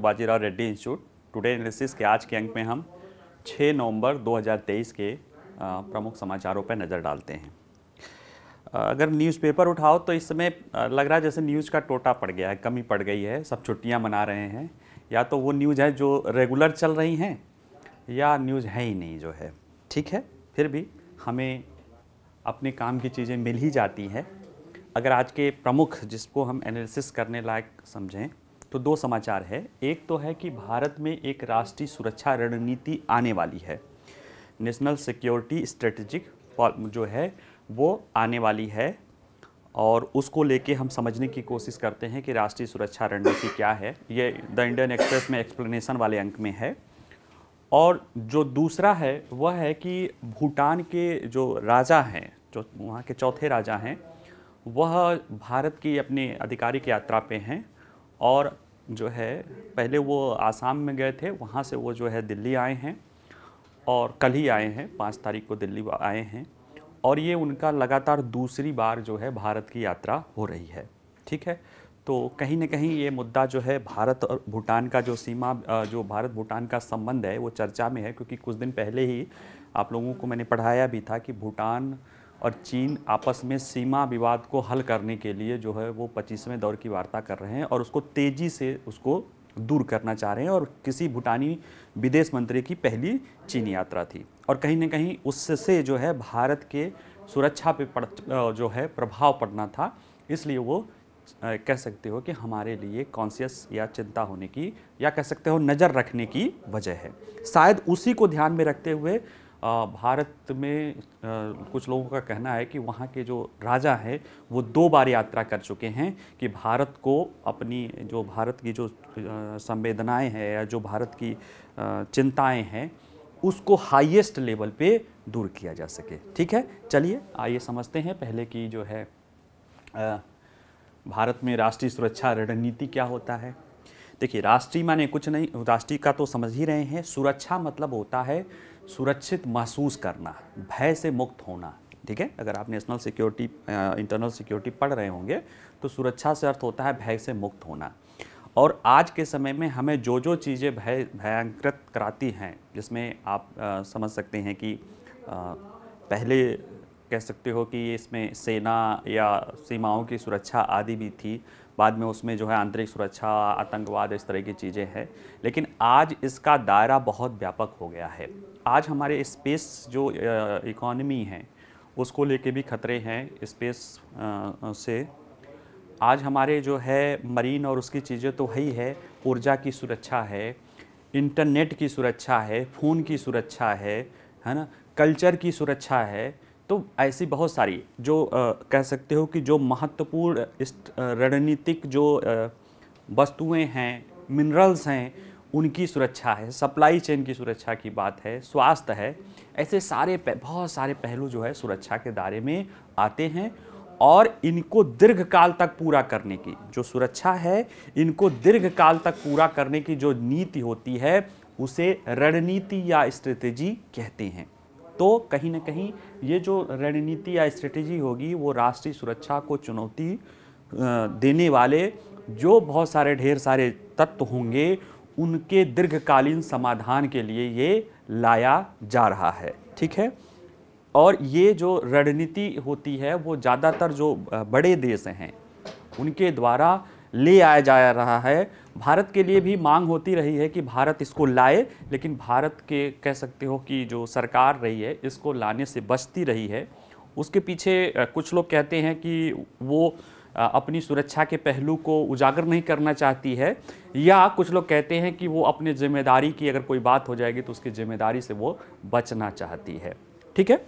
to Bajirao Reddy institute today analysis के आज के अंक में हम 6 नवंबर 2023 के प्रमुख समाचारों पर नज़र डालते हैं अगर न्यूज़पेपर उठाओ तो इस समय लग रहा है जैसे न्यूज़ का टोटा पड़ गया है कमी पड़ गई है सब छुट्टियां मना रहे हैं या तो वो न्यूज़ है जो रेगुलर चल रही हैं या न्यूज़ है ही नहीं जो है ठीक है फिर भी हमें अपने काम की चीज़ें मिल ही जाती हैं अगर आज के प्रमुख जिसको हम एनालिसिस करने लायक समझें तो दो समाचार है एक तो है कि भारत में एक राष्ट्रीय सुरक्षा रणनीति आने वाली है नेशनल सिक्योरिटी स्ट्रेटजिक जो है वो आने वाली है और उसको लेके हम समझने की कोशिश करते हैं कि राष्ट्रीय सुरक्षा रणनीति क्या है ये द इंडियन एक्सप्रेस में एक्सप्लेनेशन वाले अंक में है और जो दूसरा है वह है कि भूटान के जो राजा हैं जो वहाँ के चौथे राजा हैं वह भारत की अपनी आधिकारिक यात्रा पे हैं और जो है पहले वो आसाम में गए थे वहाँ से वो जो है दिल्ली आए हैं और कल ही आए हैं पाँच तारीख को दिल्ली आए हैं और ये उनका लगातार दूसरी बार जो है भारत की यात्रा हो रही है ठीक है तो कहीं ना कहीं ये मुद्दा जो है भारत और भूटान का जो सीमा जो भारत भूटान का संबंध है वो चर्चा में है क्योंकि कुछ दिन पहले ही आप लोगों को मैंने पढ़ाया भी था कि भूटान और चीन आपस में सीमा विवाद को हल करने के लिए जो है वो पच्चीसवें दौर की वार्ता कर रहे हैं और उसको तेज़ी से उसको दूर करना चाह रहे हैं और किसी भूटानी विदेश मंत्री की पहली चीन यात्रा थी और कहीं ना कहीं उससे जो है भारत के सुरक्षा पे पड़ जो है प्रभाव पड़ना था इसलिए वो कह सकते हो कि हमारे लिए कॉन्सियस या चिंता होने की या कह सकते हो नज़र रखने की वजह है शायद उसी को ध्यान में रखते हुए भारत में कुछ लोगों का कहना है कि वहाँ के जो राजा हैं वो दो बार यात्रा कर चुके हैं कि भारत को अपनी जो भारत की जो संवेदनाएं हैं या जो भारत की चिंताएं हैं उसको हाईएस्ट लेवल पे दूर किया जा सके ठीक है चलिए आइए समझते हैं पहले की जो है भारत में राष्ट्रीय सुरक्षा रणनीति क्या होता है देखिए राष्ट्रीय माने कुछ नहीं राष्ट्रीय का तो समझ ही रहे हैं सुरक्षा मतलब होता है सुरक्षित महसूस करना भय से मुक्त होना ठीक है अगर आप नेशनल सिक्योरिटी इंटरनल सिक्योरिटी पढ़ रहे होंगे तो सुरक्षा से अर्थ होता है भय से मुक्त होना और आज के समय में हमें जो जो चीज़ें भय भयंकृत कराती हैं जिसमें आप आ, समझ सकते हैं कि आ, पहले कह सकते हो कि इसमें सेना या सीमाओं की सुरक्षा आदि भी थी बाद में उसमें जो है आंतरिक सुरक्षा आतंकवाद इस तरह की चीज़ें हैं लेकिन आज इसका दायरा बहुत व्यापक हो गया है आज हमारे स्पेस जो इकोनमी है उसको लेके भी खतरे हैं स्पेस से आज हमारे जो है मरीन और उसकी चीज़ें तो है ही है ऊर्जा की सुरक्षा है इंटरनेट की सुरक्षा है फ़ोन की सुरक्षा है है ना कल्चर की सुरक्षा है तो ऐसी बहुत सारी जो आ, कह सकते हो कि जो महत्वपूर्ण रणनीतिक जो वस्तुएं हैं मिनरल्स हैं उनकी सुरक्षा है सप्लाई चेन की सुरक्षा की बात है स्वास्थ्य है ऐसे सारे बहुत सारे पहलू जो है सुरक्षा के दायरे में आते हैं और इनको दीर्घकाल तक पूरा करने की जो सुरक्षा है इनको दीर्घकाल तक पूरा करने की जो नीति होती है उसे रणनीति या स्ट्रेटेजी कहते हैं तो कहीं ना कहीं ये जो रणनीति या स्ट्रेटेजी होगी वो राष्ट्रीय सुरक्षा को चुनौती देने वाले जो बहुत सारे ढेर सारे तत्व होंगे उनके दीर्घकालीन समाधान के लिए ये लाया जा रहा है ठीक है और ये जो रणनीति होती है वो ज़्यादातर जो बड़े देश हैं उनके द्वारा ले आया जा रहा है भारत के लिए भी मांग होती रही है कि भारत इसको लाए लेकिन भारत के कह सकते हो कि जो सरकार रही है इसको लाने से बचती रही है उसके पीछे कुछ लोग कहते हैं कि वो अपनी सुरक्षा के पहलू को उजागर नहीं करना चाहती है या कुछ लोग कहते हैं कि वो अपने जिम्मेदारी की अगर कोई बात हो जाएगी तो उसकी जिम्मेदारी से वो बचना चाहती है ठीक है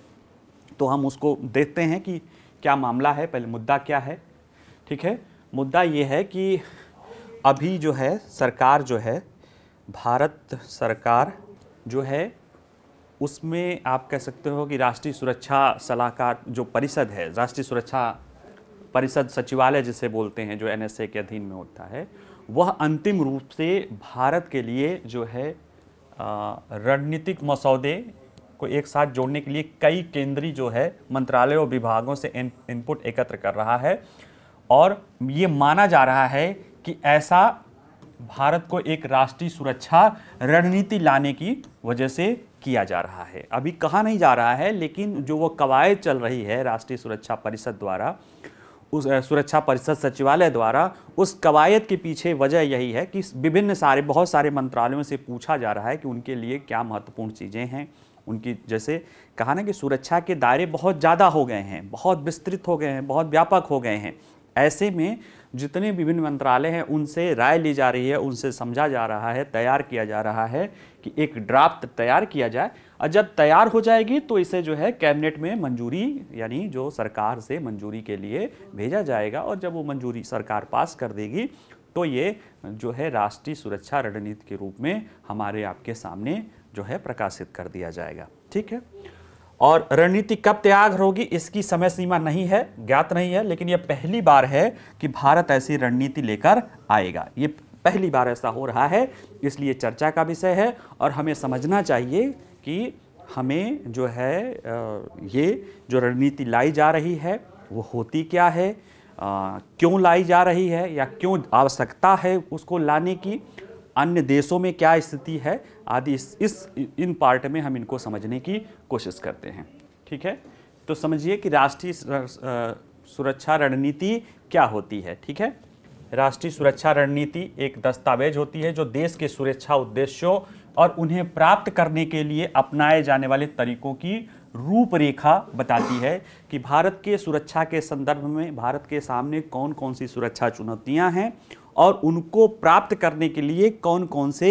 तो हम उसको देखते हैं कि क्या मामला है पहले मुद्दा क्या है ठीक है मुद्दा ये है कि अभी जो है सरकार जो है भारत सरकार जो है उसमें आप कह सकते हो कि राष्ट्रीय सुरक्षा सलाहकार जो परिषद है राष्ट्रीय सुरक्षा परिषद सचिवालय जिसे बोलते हैं जो एन के अधीन में होता है वह अंतिम रूप से भारत के लिए जो है रणनीतिक मसौदे को एक साथ जोड़ने के लिए कई केंद्रीय जो है मंत्रालय और विभागों से इनपुट एकत्र कर रहा है और ये माना जा रहा है कि ऐसा भारत को एक राष्ट्रीय सुरक्षा रणनीति लाने की वजह से किया जा रहा है अभी कहा नहीं जा रहा है लेकिन जो वो कवायद चल रही है राष्ट्रीय सुरक्षा परिषद द्वारा उस सुरक्षा परिषद सचिवालय द्वारा उस कवायद के पीछे वजह यही है कि विभिन्न सारे बहुत सारे मंत्रालयों से पूछा जा रहा है कि उनके लिए क्या महत्वपूर्ण चीज़ें हैं उनकी जैसे कहा ना कि सुरक्षा के दायरे बहुत ज़्यादा हो गए हैं बहुत विस्तृत हो गए हैं बहुत व्यापक हो गए हैं ऐसे में जितने विभिन्न मंत्रालय हैं उनसे राय ली जा रही है उनसे समझा जा रहा है तैयार किया जा रहा है कि एक ड्राफ्ट तैयार किया जाए जब तैयार हो जाएगी तो इसे जो है कैबिनेट में मंजूरी यानी जो सरकार से मंजूरी के लिए भेजा जाएगा और जब वो मंजूरी सरकार पास कर देगी तो ये जो है राष्ट्रीय सुरक्षा रणनीति के रूप में हमारे आपके सामने जो है प्रकाशित कर दिया जाएगा ठीक है और रणनीति कब तैयार होगी इसकी समय सीमा नहीं है ज्ञात नहीं है लेकिन यह पहली बार है कि भारत ऐसी रणनीति लेकर आएगा ये पहली बार ऐसा हो रहा है इसलिए चर्चा का विषय है और हमें समझना चाहिए कि हमें जो है ये जो रणनीति लाई जा रही है वो होती क्या है आ, क्यों लाई जा रही है या क्यों आवश्यकता है उसको लाने की अन्य देशों में क्या स्थिति है आदि इस, इस इन पार्ट में हम इनको समझने की कोशिश करते हैं ठीक है तो समझिए कि राष्ट्रीय सुरक्षा रणनीति क्या होती है ठीक है राष्ट्रीय सुरक्षा रणनीति एक दस्तावेज होती है जो देश के सुरक्षा उद्देश्यों और उन्हें प्राप्त करने के लिए अपनाए जाने वाले तरीकों की रूपरेखा बताती है कि भारत के सुरक्षा के संदर्भ में भारत के सामने कौन कौन सी सुरक्षा चुनौतियां हैं और उनको प्राप्त करने के लिए कौन कौन से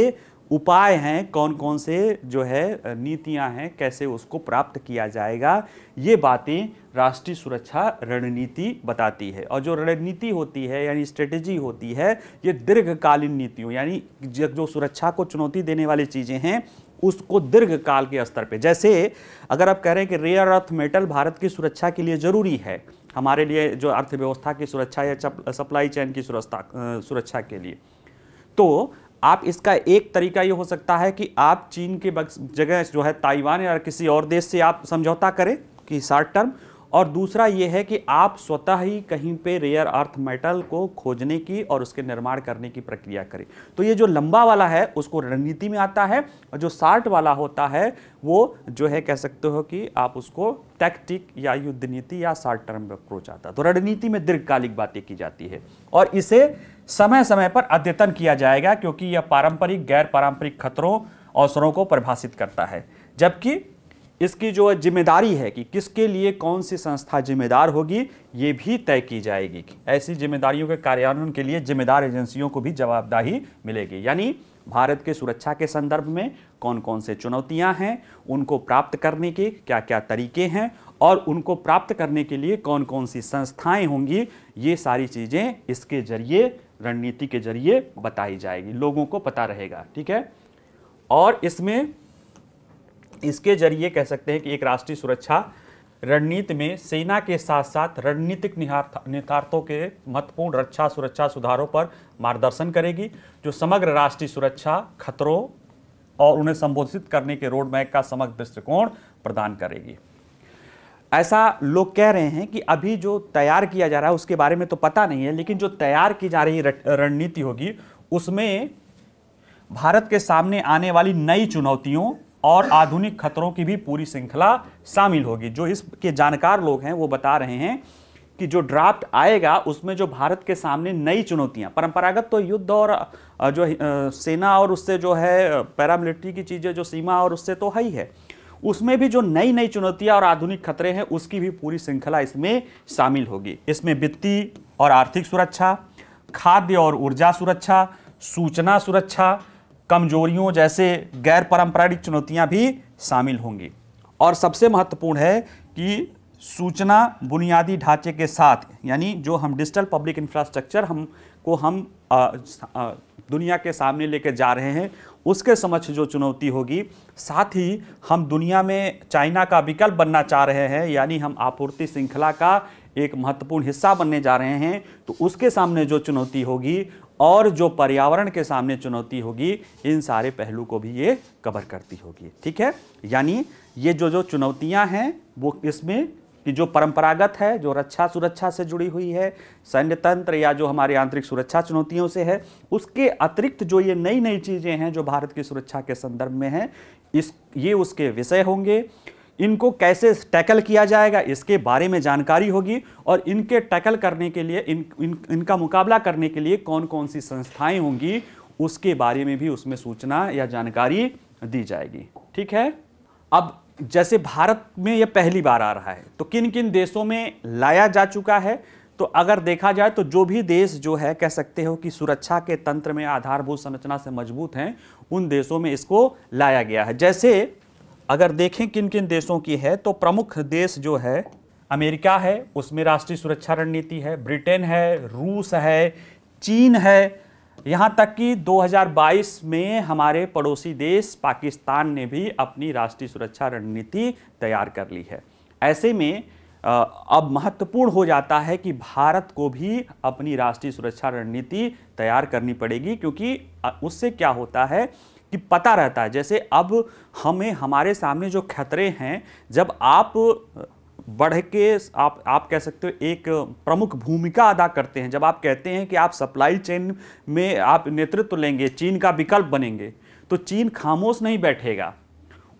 उपाय हैं कौन कौन से जो है नीतियां हैं कैसे उसको प्राप्त किया जाएगा ये बातें राष्ट्रीय सुरक्षा रणनीति बताती है और जो रणनीति होती है यानी स्ट्रेटेजी होती है ये दीर्घकालीन नीतियों यानी जो सुरक्षा को चुनौती देने वाली चीज़ें हैं उसको दीर्घकाल के स्तर पे जैसे अगर आप कह रहे हैं कि रेयर अर्थ मेटल भारत की सुरक्षा के लिए ज़रूरी है हमारे लिए जो अर्थव्यवस्था की सुरक्षा या सप्लाई चैन की सुरक्षा सुरक्षा के लिए तो आप इसका एक तरीका ये हो सकता है कि आप चीन के जगह जो है ताइवान या किसी और देश से आप समझौता करें कि शॉर्ट टर्म और दूसरा ये है कि आप स्वतः ही कहीं पे रेयर अर्थ मेटल को खोजने की और उसके निर्माण करने की प्रक्रिया करें तो ये जो लंबा वाला है उसको रणनीति में आता है और जो शार्ट वाला होता है वो जो है कह सकते हो कि आप उसको टैक्टिक या युद्ध नीति या शॉर्ट टर्म अप्रोच आता है तो रणनीति में दीर्घकालिक बातें की जाती है और इसे समय समय पर अद्यतन किया जाएगा क्योंकि यह पारंपरिक गैर पारंपरिक खतरों अवसरों को परिभाषित करता है जबकि इसकी जो जिम्मेदारी है कि किसके लिए कौन सी संस्था जिम्मेदार होगी ये भी तय की जाएगी ऐसी जिम्मेदारियों के कार्यान्वयन के लिए जिम्मेदार एजेंसियों को भी जवाबदाही मिलेगी यानी भारत के सुरक्षा के संदर्भ में कौन कौन से चुनौतियां हैं उनको प्राप्त करने के क्या क्या तरीके हैं और उनको प्राप्त करने के लिए कौन कौन सी संस्थाएं होंगी ये सारी चीज़ें इसके जरिए रणनीति के जरिए बताई जाएगी लोगों को पता रहेगा ठीक है और इसमें इसके जरिए कह सकते हैं कि एक राष्ट्रीय सुरक्षा रणनीति में सेना के साथ साथ रणनीतिक निहार्थों के महत्वपूर्ण रक्षा सुरक्षा सुधारों पर मार्गदर्शन करेगी जो समग्र राष्ट्रीय सुरक्षा खतरों और उन्हें संबोधित करने के रोडमैप का समग्र दृष्टिकोण प्रदान करेगी ऐसा लोग कह रहे हैं कि अभी जो तैयार किया जा रहा है उसके बारे में तो पता नहीं है लेकिन जो तैयार की जा रही रणनीति होगी उसमें भारत के सामने आने वाली नई चुनौतियों और आधुनिक खतरों की भी पूरी श्रृंखला शामिल होगी जो इसके जानकार लोग हैं वो बता रहे हैं कि जो ड्राफ्ट आएगा उसमें जो भारत के सामने नई चुनौतियां परंपरागत तो युद्ध और जो सेना और उससे जो है पैरामिलिट्री की चीज़ें जो सीमा और उससे तो है ही है उसमें भी जो नई नई चुनौतियां और आधुनिक खतरे हैं उसकी भी पूरी श्रृंखला इसमें शामिल होगी इसमें वित्तीय और आर्थिक सुरक्षा खाद्य और ऊर्जा सुरक्षा सूचना सुरक्षा कमजोरियों जैसे गैर पारंपरिक चुनौतियां भी शामिल होंगी और सबसे महत्वपूर्ण है कि सूचना बुनियादी ढांचे के साथ यानी जो हम डिजिटल पब्लिक इंफ्रास्ट्रक्चर हम को हम आ, आ, दुनिया के सामने लेके जा रहे हैं उसके समक्ष जो चुनौती होगी साथ ही हम दुनिया में चाइना का विकल्प बनना चाह रहे हैं यानी हम आपूर्ति श्रृंखला का एक महत्वपूर्ण हिस्सा बनने जा रहे हैं तो उसके सामने जो चुनौती होगी और जो पर्यावरण के सामने चुनौती होगी इन सारे पहलू को भी ये कवर करती होगी ठीक है यानी ये जो जो चुनौतियां हैं वो इसमें कि जो परंपरागत है जो रक्षा सुरक्षा से जुड़ी हुई है सैन्य तंत्र या जो हमारे आंतरिक सुरक्षा चुनौतियों से है उसके अतिरिक्त जो ये नई नई चीज़ें हैं जो भारत की सुरक्षा के संदर्भ में हैं इस ये उसके विषय होंगे इनको कैसे टैकल किया जाएगा इसके बारे में जानकारी होगी और इनके टैकल करने के लिए इन, इन इनका मुकाबला करने के लिए कौन कौन सी संस्थाएं होंगी उसके बारे में भी उसमें सूचना या जानकारी दी जाएगी ठीक है अब जैसे भारत में यह पहली बार आ रहा है तो किन किन देशों में लाया जा चुका है तो अगर देखा जाए तो जो भी देश जो है कह सकते हो कि सुरक्षा के तंत्र में आधारभूत संरचना से मजबूत हैं उन देशों में इसको लाया गया है जैसे अगर देखें किन किन देशों की है तो प्रमुख देश जो है अमेरिका है उसमें राष्ट्रीय सुरक्षा रणनीति है ब्रिटेन है रूस है चीन है यहाँ तक कि 2022 में हमारे पड़ोसी देश पाकिस्तान ने भी अपनी राष्ट्रीय सुरक्षा रणनीति तैयार कर ली है ऐसे में अब महत्वपूर्ण हो जाता है कि भारत को भी अपनी राष्ट्रीय सुरक्षा रणनीति तैयार करनी पड़ेगी क्योंकि उससे क्या होता है कि पता रहता है जैसे अब हमें हमारे सामने जो खतरे हैं जब आप बढ़ के आप आप कह सकते हो एक प्रमुख भूमिका अदा करते हैं जब आप कहते हैं कि आप सप्लाई चेन में आप नेतृत्व लेंगे चीन का विकल्प बनेंगे तो चीन खामोश नहीं बैठेगा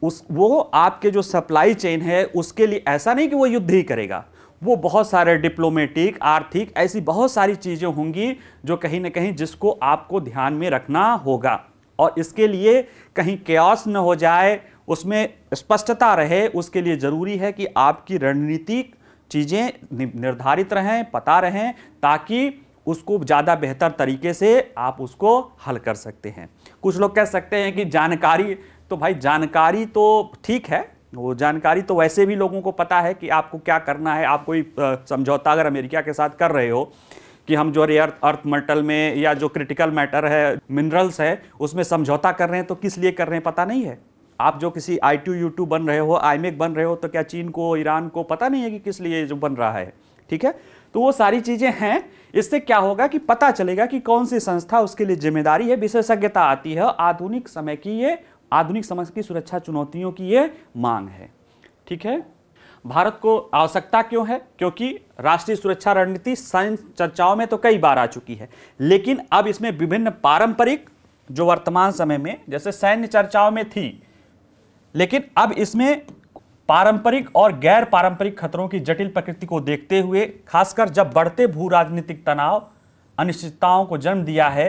उस वो आपके जो सप्लाई चेन है उसके लिए ऐसा नहीं कि वो युद्ध ही करेगा वो बहुत सारे डिप्लोमेटिक आर्थिक ऐसी बहुत सारी चीज़ें होंगी जो कहीं ना कहीं जिसको आपको ध्यान में रखना होगा और इसके लिए कहीं क्यास न हो जाए उसमें स्पष्टता रहे उसके लिए ज़रूरी है कि आपकी रणनीतिक चीज़ें निर्धारित रहें पता रहें ताकि उसको ज़्यादा बेहतर तरीके से आप उसको हल कर सकते हैं कुछ लोग कह सकते हैं कि जानकारी तो भाई जानकारी तो ठीक है वो जानकारी तो वैसे भी लोगों को पता है कि आपको क्या करना है आप कोई समझौता अगर अमेरिका के साथ कर रहे हो कि हम जो रेयर अर्थ मेटल में या जो क्रिटिकल मैटर है मिनरल्स है उसमें समझौता कर रहे हैं तो किस लिए कर रहे हैं पता नहीं है आप जो किसी आई टू यू टू बन रहे हो मेक e बन रहे हो तो क्या चीन को ईरान को पता नहीं है कि किस लिए जो बन रहा है ठीक है तो वो सारी चीज़ें हैं इससे क्या होगा कि पता चलेगा कि कौन सी संस्था उसके लिए जिम्मेदारी है विशेषज्ञता आती है आधुनिक समय की ये आधुनिक समय की सुरक्षा चुनौतियों की ये मांग है ठीक है भारत को आवश्यकता क्यों है क्योंकि राष्ट्रीय सुरक्षा रणनीति सैन्य चर्चाओं में तो कई बार आ चुकी है लेकिन अब इसमें विभिन्न पारंपरिक जो वर्तमान समय में जैसे सैन्य चर्चाओं में थी लेकिन अब इसमें पारंपरिक और गैर पारंपरिक खतरों की जटिल प्रकृति को देखते हुए खासकर जब बढ़ते भू राजनीतिक तनाव अनिश्चितताओं को जन्म दिया है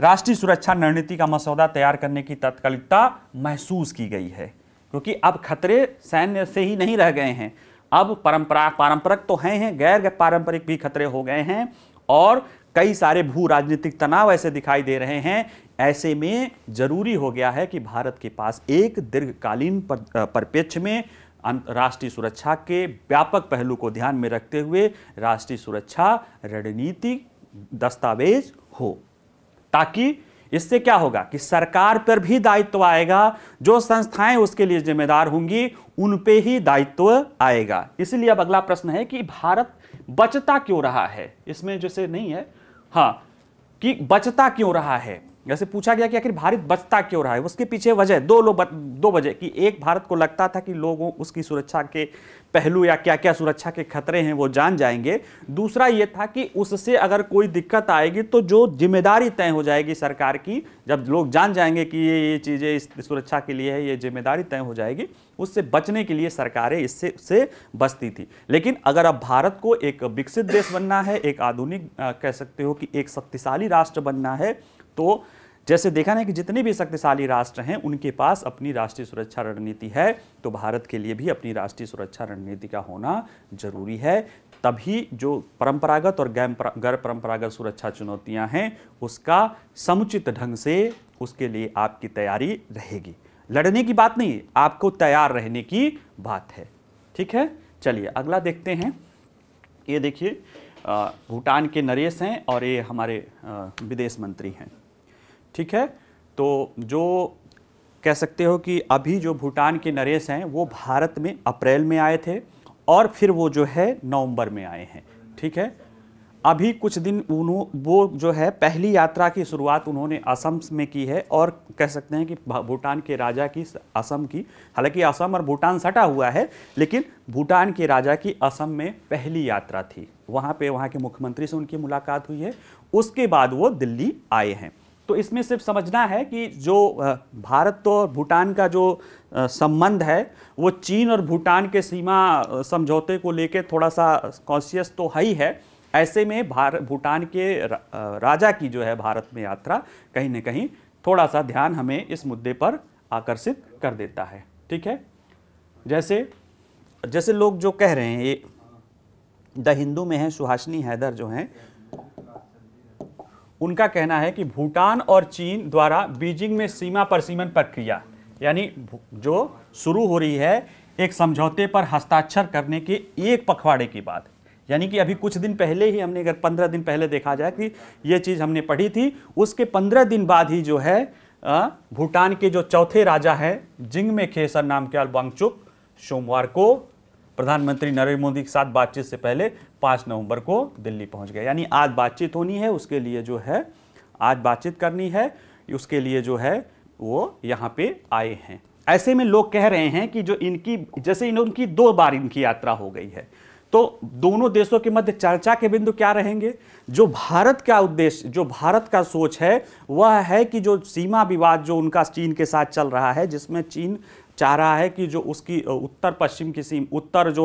राष्ट्रीय सुरक्षा रणनीति का मसौदा तैयार करने की तत्कालिकता महसूस की गई है क्योंकि अब खतरे सैन्य से ही नहीं रह गए हैं अब परंपरा पारंपरिक तो हैं हैं गैर पारंपरिक भी खतरे हो गए हैं और कई सारे भू राजनीतिक तनाव ऐसे दिखाई दे रहे हैं ऐसे में जरूरी हो गया है कि भारत के पास एक दीर्घकालीन परिप्रेक्ष्य में अं, राष्ट्रीय सुरक्षा के व्यापक पहलू को ध्यान में रखते हुए राष्ट्रीय सुरक्षा रणनीति दस्तावेज हो ताकि इससे क्या होगा कि सरकार पर भी दायित्व आएगा जो संस्थाएं उसके लिए जिम्मेदार होंगी उन पे ही दायित्व आएगा इसलिए अब अगला प्रश्न है कि भारत बचता क्यों रहा है इसमें जैसे नहीं है हाँ कि बचता क्यों रहा है जैसे पूछा गया कि आखिर भारत बचता क्यों रहा है उसके पीछे वजह दो लोग दो वजह कि एक भारत को लगता था कि लोगों उसकी सुरक्षा के पहलू या क्या क्या सुरक्षा के खतरे हैं वो जान जाएंगे दूसरा ये था कि उससे अगर कोई दिक्कत आएगी तो जो जिम्मेदारी तय हो जाएगी सरकार की जब लोग जान जाएंगे कि ये ये चीज़ें इस सुरक्षा के लिए है ये जिम्मेदारी तय हो जाएगी उससे बचने के लिए सरकारें इससे से बचती थी लेकिन अगर अब भारत को एक विकसित देश बनना है एक आधुनिक कह सकते हो कि एक शक्तिशाली राष्ट्र बनना है तो जैसे देखा ना कि जितने भी शक्तिशाली राष्ट्र हैं उनके पास अपनी राष्ट्रीय सुरक्षा रणनीति है तो भारत के लिए भी अपनी राष्ट्रीय सुरक्षा रणनीति का होना जरूरी है तभी जो परंपरागत और गैर परंपरागत सुरक्षा चुनौतियां हैं उसका समुचित ढंग से उसके लिए आपकी तैयारी रहेगी लड़ने की बात नहीं आपको तैयार रहने की बात है ठीक है चलिए अगला देखते हैं ये देखिए भूटान के नरेश हैं और ये हमारे विदेश मंत्री हैं ठीक है तो जो कह सकते हो कि अभी जो भूटान के नरेश हैं वो भारत में अप्रैल में आए थे और फिर वो जो है नवंबर में आए हैं ठीक है अभी कुछ दिन उन्हों वो जो है पहली यात्रा की शुरुआत उन्होंने असम में की है और कह सकते हैं कि भूटान के राजा की असम की हालांकि असम और भूटान सटा हुआ है लेकिन भूटान के राजा की असम में पहली यात्रा थी वहाँ पे वहाँ के मुख्यमंत्री से उनकी मुलाकात हुई है उसके बाद वो दिल्ली आए हैं तो इसमें सिर्फ समझना है कि जो भारत तो और भूटान का जो संबंध है वो चीन और भूटान के सीमा समझौते को लेके थोड़ा सा कॉन्शियस तो है ही है ऐसे में भारत भूटान के राजा की जो है भारत में यात्रा कहीं ना कहीं थोड़ा सा ध्यान हमें इस मुद्दे पर आकर्षित कर देता है ठीक है जैसे जैसे लोग जो कह रहे हैं ये द हिंदू में हैं सुहासनी हैदर जो हैं उनका कहना है कि भूटान और चीन द्वारा बीजिंग में सीमा पर सीमन प्रक्रिया यानी जो शुरू हो रही है एक समझौते पर हस्ताक्षर करने के एक पखवाड़े की बात यानी कि अभी कुछ दिन पहले ही हमने अगर पंद्रह दिन पहले देखा जाए कि ये चीज़ हमने पढ़ी थी उसके पंद्रह दिन बाद ही जो है भूटान के जो चौथे राजा हैं जिंग में खेसर नाम के अल्बांगचुक सोमवार को प्रधानमंत्री नरेंद्र मोदी के साथ बातचीत से पहले पाँच नवंबर को दिल्ली पहुंच गए यानी आज बातचीत होनी है उसके लिए जो है आज बातचीत करनी है उसके लिए जो है वो यहाँ पे आए हैं ऐसे में लोग कह रहे हैं कि जो इनकी जैसे इन उनकी दो बार इनकी यात्रा हो गई है तो दोनों देशों के मध्य चर्चा के बिंदु क्या रहेंगे जो भारत का उद्देश्य जो भारत का सोच है वह है कि जो सीमा विवाद जो उनका चीन के साथ चल रहा है जिसमें चीन चाह रहा है कि जो उसकी उत्तर पश्चिम की सीमा उत्तर जो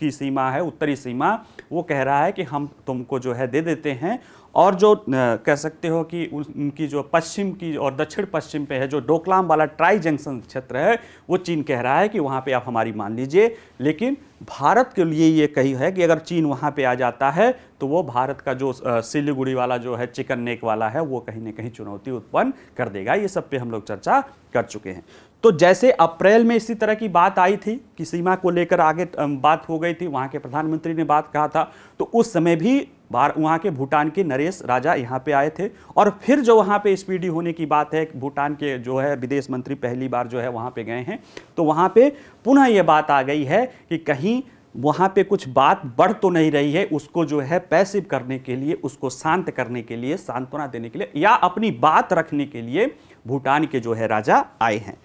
की सीमा है उत्तरी सीमा वो कह रहा है कि हम तुमको जो है दे देते हैं और जो कह सकते हो कि उनकी जो पश्चिम की और दक्षिण पश्चिम पे है जो डोकलाम वाला ट्राई जंक्शन क्षेत्र है वो चीन कह रहा है कि वहाँ पे आप हमारी मान लीजिए लेकिन भारत के लिए ये कही है कि अगर चीन वहाँ पे आ जाता है तो वो भारत का जो सिलीगुड़ी वाला जो है चिकन नेक वाला है वो कहीं ना कहीं चुनौती उत्पन्न कर देगा ये सब पे हम लोग चर्चा कर चुके हैं तो जैसे अप्रैल में इसी तरह की बात आई थी कि सीमा को लेकर आगे बात हो गई थी वहाँ के प्रधानमंत्री ने बात कहा था तो उस समय भी बार वहाँ के भूटान के नरेश राजा यहाँ पे आए थे और फिर जो वहाँ पे स्पीडी होने की बात है भूटान के जो है विदेश मंत्री पहली बार जो है वहाँ पे गए हैं तो वहाँ पे पुनः ये बात आ गई है कि कहीं वहाँ पे कुछ बात बढ़ तो नहीं रही है उसको जो है पैसिव करने के लिए उसको शांत करने के लिए सांत्वना देने के लिए या अपनी बात रखने के लिए भूटान के जो है राजा आए हैं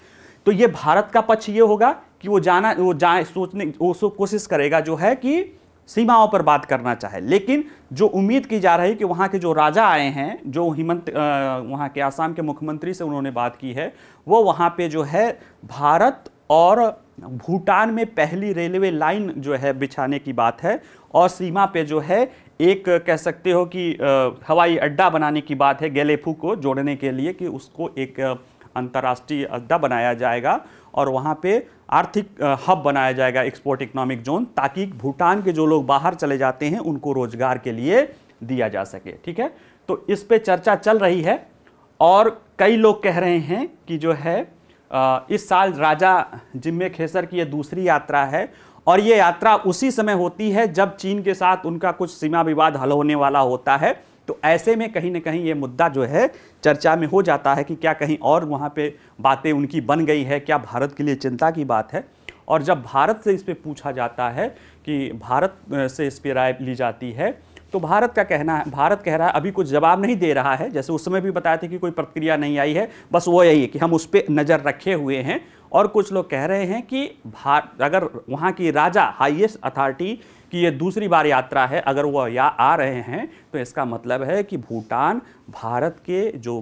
तो ये भारत का पक्ष ये होगा कि वो जाना वो जाए सोचने वो सो कोशिश करेगा जो है कि सीमाओं पर बात करना चाहे लेकिन जो उम्मीद की जा रही है कि वहाँ के जो राजा आए हैं जो हिमंत वहाँ के आसाम के मुख्यमंत्री से उन्होंने बात की है वो वहाँ पे जो है भारत और भूटान में पहली रेलवे लाइन जो है बिछाने की बात है और सीमा पे जो है एक कह सकते हो कि हवाई अड्डा बनाने की बात है गेलेफू को जोड़ने के लिए कि उसको एक अंतर्राष्ट्रीय अड्डा बनाया जाएगा और वहाँ पे आर्थिक हब बनाया जाएगा एक्सपोर्ट इकोनॉमिक जोन ताकि भूटान के जो लोग बाहर चले जाते हैं उनको रोजगार के लिए दिया जा सके ठीक है तो इस पर चर्चा चल रही है और कई लोग कह रहे हैं कि जो है इस साल राजा जिम्मे खेसर की यह दूसरी यात्रा है और ये यात्रा उसी समय होती है जब चीन के साथ उनका कुछ सीमा विवाद हल होने वाला होता है तो ऐसे में कहीं ना कहीं ये मुद्दा जो है चर्चा में हो जाता है कि क्या कहीं और वहाँ पे बातें उनकी बन गई है क्या भारत के लिए चिंता की बात है और जब भारत से इस पर पूछा जाता है कि भारत से इस पर राय ली जाती है तो भारत का कहना है भारत कह रहा है अभी कुछ जवाब नहीं दे रहा है जैसे उस समय भी बताया था कि कोई प्रतिक्रिया नहीं आई है बस वो यही है कि हम उस पर नज़र रखे हुए हैं और कुछ लोग कह रहे हैं कि भारत अगर वहाँ की राजा हाईएस्ट अथॉरिटी कि ये दूसरी बार यात्रा है अगर वो या आ रहे हैं तो इसका मतलब है कि भूटान भारत के जो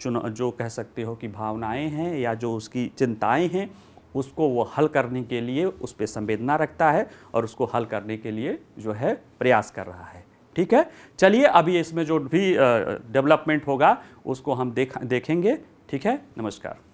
चुन जो कह सकते हो कि भावनाएं हैं या जो उसकी चिंताएं हैं उसको वो हल करने के लिए उस पर संवेदना रखता है और उसको हल करने के लिए जो है प्रयास कर रहा है ठीक है चलिए अभी इसमें जो भी डेवलपमेंट होगा उसको हम देख देखेंगे ठीक है नमस्कार